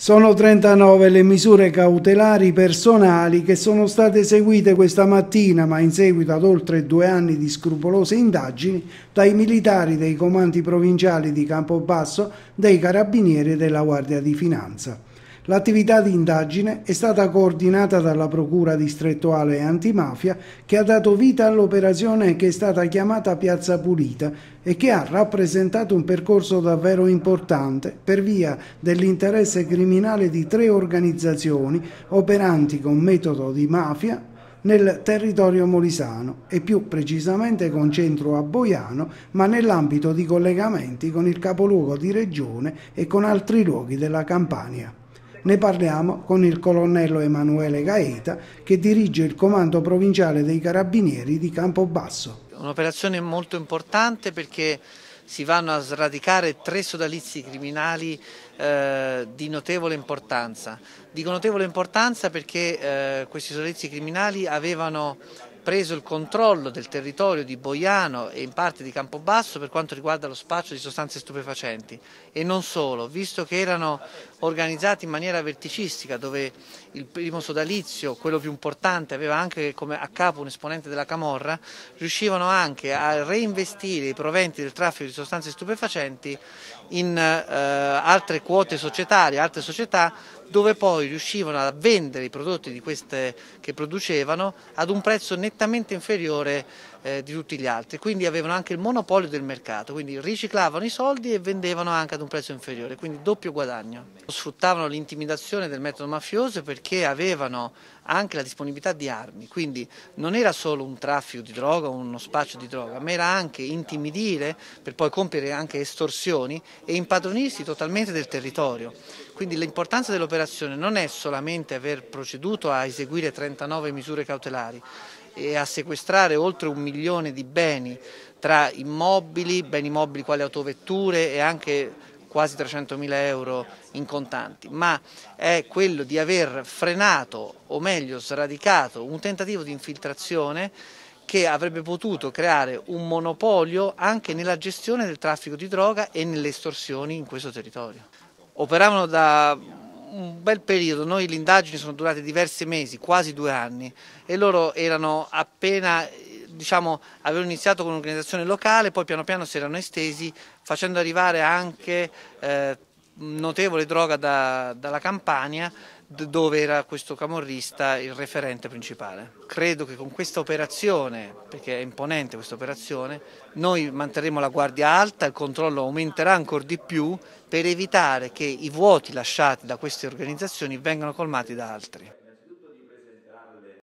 Sono 39 le misure cautelari personali che sono state eseguite questa mattina, ma in seguito ad oltre due anni di scrupolose indagini, dai militari dei comandi provinciali di Campobasso, dei carabinieri e della Guardia di Finanza. L'attività di indagine è stata coordinata dalla Procura distrettuale antimafia che ha dato vita all'operazione che è stata chiamata Piazza Pulita e che ha rappresentato un percorso davvero importante per via dell'interesse criminale di tre organizzazioni operanti con metodo di mafia nel territorio molisano e più precisamente con centro a Boiano, ma nell'ambito di collegamenti con il capoluogo di regione e con altri luoghi della Campania. Ne parliamo con il colonnello Emanuele Gaeta che dirige il comando provinciale dei carabinieri di Campobasso. Un'operazione molto importante perché si vanno a sradicare tre sodalizi criminali eh, di notevole importanza. Dico notevole importanza perché eh, questi sodalizi criminali avevano preso il controllo del territorio di Boiano e in parte di Campobasso per quanto riguarda lo spaccio di sostanze stupefacenti e non solo, visto che erano organizzati in maniera verticistica dove il primo sodalizio, quello più importante, aveva anche come a capo un esponente della Camorra, riuscivano anche a reinvestire i proventi del traffico di sostanze stupefacenti in eh, altre quote societarie, altre società dove poi riuscivano a vendere i prodotti queste, che producevano ad un prezzo nettamente nettamente inferiore eh, di tutti gli altri, quindi avevano anche il monopolio del mercato, quindi riciclavano i soldi e vendevano anche ad un prezzo inferiore, quindi doppio guadagno. Sfruttavano l'intimidazione del metodo mafioso perché avevano anche la disponibilità di armi, quindi non era solo un traffico di droga, uno spaccio di droga, ma era anche intimidire per poi compiere anche estorsioni e impadronirsi totalmente del territorio. Quindi l'importanza dell'operazione non è solamente aver proceduto a eseguire 39 misure cautelari, e a sequestrare oltre un milione di beni tra immobili, beni mobili quali autovetture e anche quasi 300.000 euro in contanti, ma è quello di aver frenato o meglio sradicato un tentativo di infiltrazione che avrebbe potuto creare un monopolio anche nella gestione del traffico di droga e nelle estorsioni in questo territorio. Operavano da un bel periodo, noi le indagini sono durate diversi mesi, quasi due anni e loro erano appena, diciamo, avevano iniziato con un'organizzazione locale, poi piano piano si erano estesi facendo arrivare anche eh, notevole droga da, dalla Campania dove era questo camorrista il referente principale. Credo che con questa operazione, perché è imponente questa operazione, noi manterremo la guardia alta, il controllo aumenterà ancora di più per evitare che i vuoti lasciati da queste organizzazioni vengano colmati da altri.